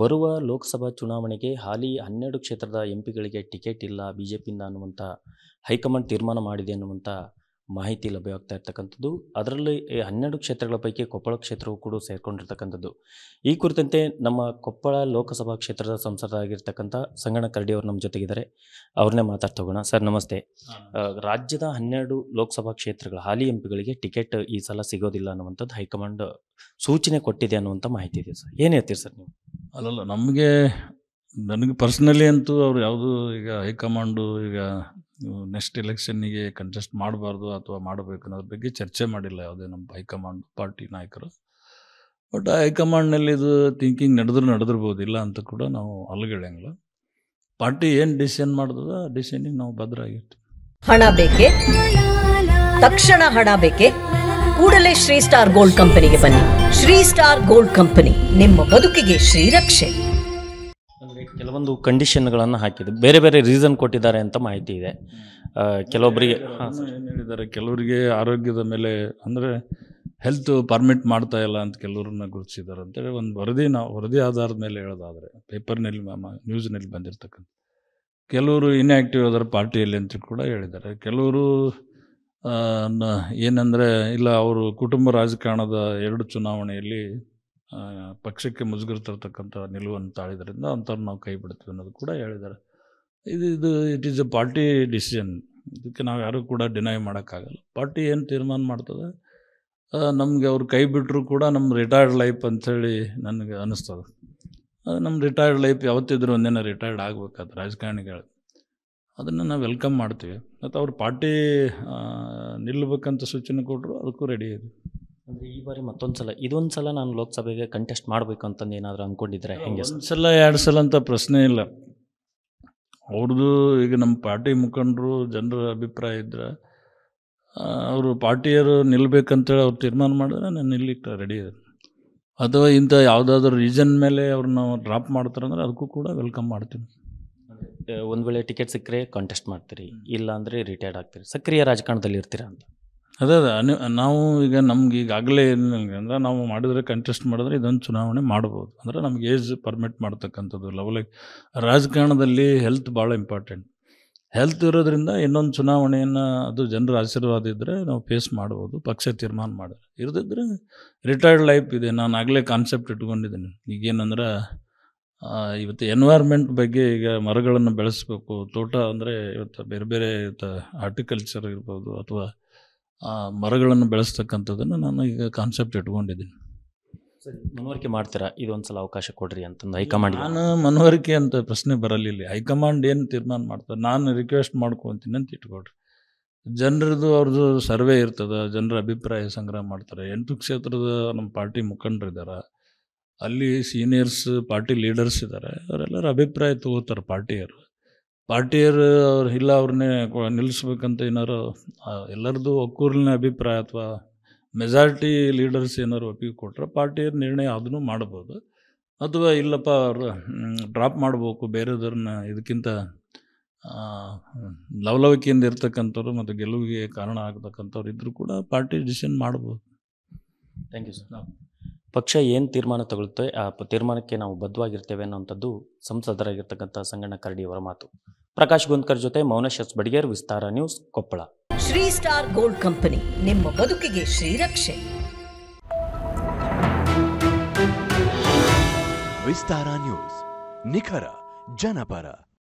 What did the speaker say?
ಬರುವ ಲೋಕಸಭಾ ಚುನಾವಣೆಗೆ ಹಾಲಿ ಹನ್ನೆರಡು ಕ್ಷೇತ್ರದ ಎಂಪಿಗಳಿಗೆ ಟಿಕೆಟ್ ಇಲ್ಲ ಬಿ ಜೆ ಪಿಯಿಂದ ಅನ್ನುವಂಥ ಹೈಕಮಾಂಡ್ ತೀರ್ಮಾನ ಮಾಡಿದೆ ಅನ್ನುವಂಥ ಮಾಹಿತಿ ಲಭ್ಯವಾಗ್ತಾ ಇರ್ತಕ್ಕಂಥದ್ದು ಅದರಲ್ಲಿ ಹನ್ನೆರಡು ಕ್ಷೇತ್ರಗಳ ಪೈಕಿ ಕೊಪ್ಪಳ ಕ್ಷೇತ್ರವು ಕೂಡ ಸೇರಿಕೊಂಡಿರ್ತಕ್ಕಂಥದ್ದು ಈ ಕುರಿತಂತೆ ನಮ್ಮ ಕೊಪ್ಪಳ ಲೋಕಸಭಾ ಕ್ಷೇತ್ರದ ಸಂಸದರಾಗಿರ್ತಕ್ಕಂಥ ಸಂಗಣ ಕರಡಿ ಅವರು ನಮ್ಮ ಜೊತೆಗಿದ್ದಾರೆ ಅವ್ರನ್ನೇ ಮಾತಾಡ್ತೋಗೋಣ ಸರ್ ನಮಸ್ತೆ ರಾಜ್ಯದ ಹನ್ನೆರಡು ಲೋಕಸಭಾ ಕ್ಷೇತ್ರಗಳ ಹಾಲಿ ಎಂಪಿಗಳಿಗೆ ಟಿಕೆಟ್ ಈ ಸಲ ಸಿಗೋದಿಲ್ಲ ಅನ್ನುವಂಥದ್ದು ಹೈಕಮಾಂಡ್ ಸೂಚನೆ ಕೊಟ್ಟಿದೆ ಅನ್ನುವಂಥ ಮಾಹಿತಿ ಇದೆ ಸರ್ ಏನು ಹೇಳ್ತೀರಿ ಸರ್ ನೀವು ಅಲ್ಲಲ್ಲ ನಮಗೆ ನನಗೆ ಪರ್ಸ್ನಲಿ ಅಂತೂ ಅವ್ರು ಯಾವುದು ಈಗ ಹೈಕಮಾಂಡು ಈಗ ನೆಕ್ಸ್ಟ್ ಎಲೆಕ್ಷನ್ನಿಗೆ ಕಂಟೆಸ್ಟ್ ಮಾಡಬಾರ್ದು ಅಥವಾ ಮಾಡಬೇಕು ಅನ್ನೋದ್ರ ಬಗ್ಗೆ ಚರ್ಚೆ ಮಾಡಿಲ್ಲ ಯಾವುದೇ ನಮ್ಮ ಹೈಕಮಾಂಡ್ ಪಾರ್ಟಿ ನಾಯಕರು ಬಟ್ ಹೈಕಮಾಂಡ್ನಲ್ಲಿ ಇದು ಥಿಂಕಿಂಗ್ ನಡೆದ್ರೂ ನಡೆದಿರ್ಬೋದು ಇಲ್ಲ ಅಂತ ಕೂಡ ನಾವು ಅಲ್ಗೇಳಂಗಿಲ್ಲ ಪಾರ್ಟಿ ಏನು ಡಿಸಿಷನ್ ಮಾಡ್ತದ ಡಿಸಿಷನಿಗೆ ನಾವು ಭದ್ರ ಆಗಿರ್ತೀವಿ ಹಣ ಬೇಕೆ ತಕ್ಷಣ ಹಣ ಬೇಕೆ ಕೂಡಲೇ ಶ್ರೀ ಸ್ಟಾರ್ ಗೋಲ್ಡ್ ಕಂಪನಿಗೆ ಬನ್ನಿ ಶ್ರೀ ಸ್ಟಾರ್ ಗೋಲ್ಡ್ ಕಂಪನಿ ನಿಮ್ಮ ಬದುಕಿಗೆ ಶ್ರೀರಕ್ಷೆ ಕೆಲವೊಂದು ಕಂಡೀಷನ್ಗಳನ್ನು ಹಾಕಿದೆ ಬೇರೆ ಬೇರೆ ರೀಸನ್ ಕೊಟ್ಟಿದ್ದಾರೆ ಅಂತ ಮಾಹಿತಿ ಇದೆ ಕೆಲವೊಬ್ಬರಿಗೆ ಏನು ಹೇಳಿದ್ದಾರೆ ಕೆಲವರಿಗೆ ಆರೋಗ್ಯದ ಮೇಲೆ ಅಂದರೆ ಹೆಲ್ತ್ ಪರ್ಮಿಟ್ ಮಾಡ್ತಾ ಇಲ್ಲ ಅಂತ ಕೆಲವ್ರನ್ನ ಗುರುತಿಸಿದ್ದಾರೆ ಅಂತೇಳಿ ಒಂದು ವರದಿ ನಾವು ವರದಿ ಆಧಾರದ ಮೇಲೆ ಹೇಳೋದಾದರೆ ಪೇಪರ್ನಲ್ಲಿ ನ್ಯೂಸ್ನಲ್ಲಿ ಬಂದಿರತಕ್ಕಂಥ ಕೆಲವರು ಇನ್ಆಕ್ಟಿವ್ ಅದರ ಪಾರ್ಟಿಯಲ್ಲಿ ಅಂತ ಕೂಡ ಹೇಳಿದ್ದಾರೆ ಕೆಲವರು ಏನಂದರೆ ಇಲ್ಲ ಅವರು ಕುಟುಂಬ ರಾಜಕಾರಣದ ಎರಡು ಚುನಾವಣೆಯಲ್ಲಿ ಪಕ್ಷಕ್ಕೆ ಮುಜುಗರ ತರತಕ್ಕಂಥ ನಿಲುವನ್ನು ತಾಳಿದ್ರಿಂದ ಅಂಥವ್ರು ನಾವು ಕೈ ಬಿಡ್ತೀವಿ ಅನ್ನೋದು ಕೂಡ ಹೇಳಿದ್ದಾರೆ ಇದು ಇದು it is a party decision ಇದಕ್ಕೆ ನಾವು ಯಾರೂ ಕೂಡ ಡಿನೈ ಮಾಡೋಕ್ಕಾಗಲ್ಲ ಪಾರ್ಟಿ ಏನು ತೀರ್ಮಾನ ಮಾಡ್ತದೆ ನಮಗೆ ಅವ್ರು ಕೈ ಬಿಟ್ಟರು ಕೂಡ ನಮ್ಮ ರಿಟೈರ್ಡ್ ಲೈಫ್ ಅಂಥೇಳಿ ನನಗೆ ಅನ್ನಿಸ್ತದೆ ನಮ್ಮ ರಿಟೈರ್ಡ್ ಲೈಫ್ ಯಾವತ್ತಿದ್ರೂ ಒಂದಿನ ರಿಟೈರ್ಡ್ ಆಗಬೇಕಾದ್ರೆ ರಾಜಕಾರಣಿಗಳು ಅದನ್ನು ನಾವು ವೆಲ್ಕಮ್ ಮಾಡ್ತೀವಿ ಮತ್ತು ಅವ್ರ ಪಾರ್ಟಿ ನಿಲ್ಲಬೇಕಂತ ಸೂಚನೆ ಕೊಟ್ಟರು ಅದಕ್ಕೂ ರೆಡಿ ಇದೆ ಅಂದರೆ ಈ ಬಾರಿ ಮತ್ತೊಂದು ಸಲ ಇದೊಂದು ಸಲ ನಾನು ಲೋಕಸಭೆಗೆ ಕಂಟೆಸ್ಟ್ ಮಾಡಬೇಕು ಅಂತಂದು ಏನಾದರೂ ಅಂದ್ಕೊಂಡಿದ್ರೆ ಹೆಂಗೆ ಸಲ ಎರಡು ಸಲ ಅಂತ ಪ್ರಶ್ನೆ ಇಲ್ಲ ಅವ್ರದ್ದು ಈಗ ನಮ್ಮ ಪಾರ್ಟಿ ಮುಖಂಡರು ಜನರ ಅಭಿಪ್ರಾಯ ಇದ್ದರೆ ಅವರು ಪಾರ್ಟಿಯರು ನಿಲ್ಲಬೇಕಂತೇಳಿ ಅವ್ರು ತೀರ್ಮಾನ ಮಾಡಿದ್ರೆ ನಾನು ನಿಲ್ಲಿಕ್ಕೆ ರೆಡಿ ಇದೆ ಅಥವಾ ಇಂಥ ಯಾವುದಾದ್ರೂ ರೀಸನ್ ಮೇಲೆ ಅವ್ರನ್ನ ಡ್ರಾಪ್ ಮಾಡ್ತಾರಂದ್ರೆ ಅದಕ್ಕೂ ಕೂಡ ವೆಲ್ಕಮ್ ಮಾಡ್ತೀನಿ ಒಂದು ವೇಳೆ ಟಿಕೆಟ್ ಸಿಕ್ಕರೆ ಕಾಂಟೆಸ್ಟ್ ಮಾಡ್ತೀರಿ ಇಲ್ಲ ರಿಟೈರ್ಡ್ ಆಗ್ತೀರಿ ಸಕ್ರಿಯ ರಾಜಕಾರಣದಲ್ಲಿ ಇರ್ತೀರಾ ಅಂತ ಅದೇ ನಾವು ಈಗ ನಮ್ಗೆ ಈಗಾಗಲೇ ಅಂದರೆ ನಾವು ಮಾಡಿದರೆ ಕಂಟೆಸ್ಟ್ ಮಾಡಿದ್ರೆ ಇದೊಂದು ಚುನಾವಣೆ ಮಾಡ್ಬೋದು ಅಂದರೆ ನಮ್ಗೆ ಏಜ್ ಪರ್ಮಿಟ್ ಮಾಡ್ತಕ್ಕಂಥದ್ದು ಲೈಕ್ ರಾಜಕಾರಣದಲ್ಲಿ ಹೆಲ್ತ್ ಭಾಳ ಇಂಪಾರ್ಟೆಂಟ್ ಹೆಲ್ತ್ ಇರೋದ್ರಿಂದ ಇನ್ನೊಂದು ಚುನಾವಣೆಯನ್ನು ಅದು ಜನರ ಆಶೀರ್ವಾದ ಇದ್ದರೆ ನಾವು ಫೇಸ್ ಮಾಡ್ಬೋದು ಪಕ್ಷ ತೀರ್ಮಾನ ಮಾಡಿದ್ರೆ ಇರದಿದ್ದರೆ ರಿಟೈರ್ಡ್ ಲೈಫ್ ಇದೆ ನಾನು ಆಗಲೇ ಕಾನ್ಸೆಪ್ಟ್ ಇಟ್ಕೊಂಡಿದ್ದೀನಿ ಈಗೇನಂದ್ರೆ ಇವತ್ತು ಎನ್ವೈರ್ಮೆಂಟ್ ಬಗ್ಗೆ ಈಗ ಮರಗಳನ್ನು ಬೆಳೆಸಬೇಕು ತೋಟ ಅಂದರೆ ಇವತ್ತು ಬೇರೆ ಬೇರೆ ಇವತ್ತು ಹಾರ್ಟಿಕಲ್ಚರ್ ಇರ್ಬೋದು ಅಥವಾ ಮರಗಳನ್ನು ಬೆಳೆಸ್ತಕ್ಕಂಥದ್ದನ್ನು ನಾನು ಈಗ ಕಾನ್ಸೆಪ್ಟ್ ಇಟ್ಕೊಂಡಿದ್ದೀನಿ ಮನವರಿಕೆ ಮಾಡ್ತೀರಾ ಇದೊಂದು ಸಲ ಅವಕಾಶ ಕೊಡ್ರಿ ಅಂತಂದು ಹೈಕಮಾಂಡ್ ನಾನು ಮನವರಿಕೆ ಅಂತ ಪ್ರಶ್ನೆ ಬರಲಿಲ್ಲ ಹೈಕಮಾಂಡ್ ಏನು ತೀರ್ಮಾನ ಮಾಡ್ತಾರೆ ನಾನು ರಿಕ್ವೆಸ್ಟ್ ಮಾಡ್ಕೊತೀನಿ ಅಂತ ಇಟ್ಕೊಡ್ರಿ ಜನರದು ಅವ್ರದ್ದು ಸರ್ವೆ ಇರ್ತದೆ ಜನರ ಅಭಿಪ್ರಾಯ ಸಂಗ್ರಹ ಮಾಡ್ತಾರೆ ಎಂಟು ಕ್ಷೇತ್ರದ ನಮ್ಮ ಪಾರ್ಟಿ ಮುಖಂಡರಿದ್ದಾರೆ ಅಲ್ಲಿ ಸೀನಿಯರ್ಸ್ ಪಾರ್ಟಿ ಲೀಡರ್ಸ್ ಇದ್ದಾರೆ ಅವರೆಲ್ಲರ ಅಭಿಪ್ರಾಯ ತಗೋತಾರೆ ಪಾರ್ಟಿಯರು ಪಾರ್ಟಿಯರು ಅವ್ರು ಇಲ್ಲ ಅವ್ರನ್ನೇ ನಿಲ್ಲಿಸ್ಬೇಕಂತ ಏನಾರು ಎಲ್ಲರದ್ದು ಒಕ್ಕೂರಿನ ಅಭಿಪ್ರಾಯ ಅಥವಾ ಮೆಜಾರಿಟಿ ಲೀಡರ್ಸ್ ಏನಾರು ಒಪ್ಪಿಗೆ ಕೊಟ್ಟರೆ ಪಾರ್ಟಿಯರ್ ನಿರ್ಣಯ ಅದನ್ನು ಮಾಡ್ಬೋದು ಅಥವಾ ಇಲ್ಲಪ್ಪ ಅವರು ಡ್ರಾಪ್ ಮಾಡಬೇಕು ಬೇರೆದವ್ರನ್ನ ಇದಕ್ಕಿಂತ ಲವಲವಿಕೆಯಿಂದ ಇರ್ತಕ್ಕಂಥವ್ರು ಮತ್ತು ಗೆಲುವಿಗೆ ಕಾರಣ ಆಗ್ತಕ್ಕಂಥವ್ರು ಇದ್ದರೂ ಕೂಡ ಪಾರ್ಟಿ ಡಿಸಿಷನ್ ಮಾಡ್ಬೋದು ಥ್ಯಾಂಕ್ ಯು ಸರ್ ಪಕ್ಷ ಏನು ತೀರ್ಮಾನ ತಗೊಳುತ್ತೆ ಆ ತೀರ್ಮಾನಕ್ಕೆ ನಾವು ಬದ್ಧವಾಗಿರ್ತೇವೆ ಅನ್ನೋವಂಥದ್ದು ಸಂಸದರಾಗಿರ್ತಕ್ಕಂಥ ಸಂಗಣ್ಣ ಕರಡಿ ಅವರ ಮಾತು ಪ್ರಕಾಶ್ ಗುಂದ್ಕರ್ ಜೊತೆ ಮೌನಶಸ್ Badiger Vistara news Koppal Shri star gold company ನಿಮ್ಮ ಬದುಕಿಗೆ ಶ್ರೀರಕ್ಷೆ ವಿಸ್ತಾರ ನ್ಯೂಸ್ ನಿಖರ ಜನಪರ